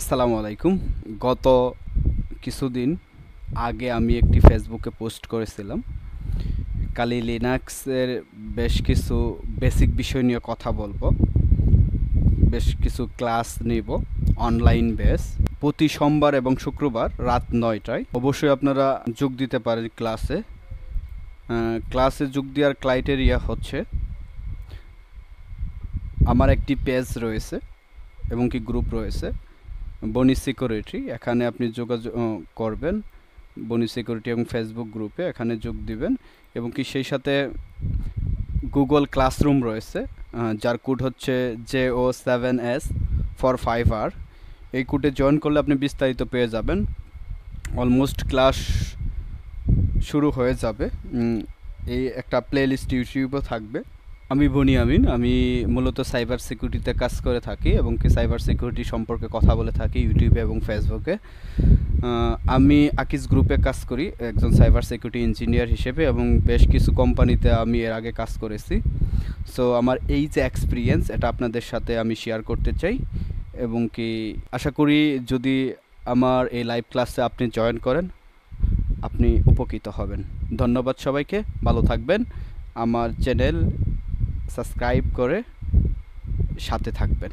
আসসালামু আলাইকুম গত কিছুদিন আগে আমি একটি ফেসবুকে পোস্ট করেছিলাম কালি লিনাক্সের বেশ কিছু বেসিক বিষয় নিয়ে কথা বলবো বেশ কিছু ক্লাস নিব অনলাইন বেস প্রতি সোমবার এবং শুক্রবার রাত নয়টায় অবশ্যই আপনারা যোগ দিতে পারেন ক্লাসে ক্লাসে যোগ দেওয়ার ক্রাইটেরিয়া হচ্ছে আমার একটি পেজ রয়েছে এবং কি গ্রুপ রয়েছে বনি সিকিউরিটি এখানে আপনি যোগাযোগ করবেন বনি সিকিউরিটি এবং ফেসবুক গ্রুপে এখানে যোগ দিবেন এবং কি সেই সাথে গুগল ক্লাসরুম রয়েছে যার কোড হচ্ছে J O seven S four five আর এই কোডে জয়েন করলে আপনি বিস্তারিত পেয়ে যাবেন অলমোস্ট ক্লাস শুরু হয়ে যাবে এই একটা প্লে লিস্ট ইউটিউবও থাকবে আমি বনি আমিন আমি মূলত সাইবার সিকিউরিটিতে কাজ করে থাকি এবং কি সাইবার সিকিউরিটি সম্পর্কে কথা বলে থাকি ইউটিউবে এবং ফেসবুকে আমি আকিস গ্রুপে কাজ করি একজন সাইবার সিকিউরিটি ইঞ্জিনিয়ার হিসেবে এবং বেশ কিছু কোম্পানিতে আমি এর আগে কাজ করেছি সো আমার এই যে এক্সপিরিয়েন্স এটা আপনাদের সাথে আমি শেয়ার করতে চাই এবং কি আশা করি যদি আমার এই লাইভ ক্লাসে আপনি জয়েন করেন আপনি উপকৃত হবেন ধন্যবাদ সবাইকে ভালো থাকবেন আমার চ্যানেল সাবস্ক্রাইব করে সাথে থাকবেন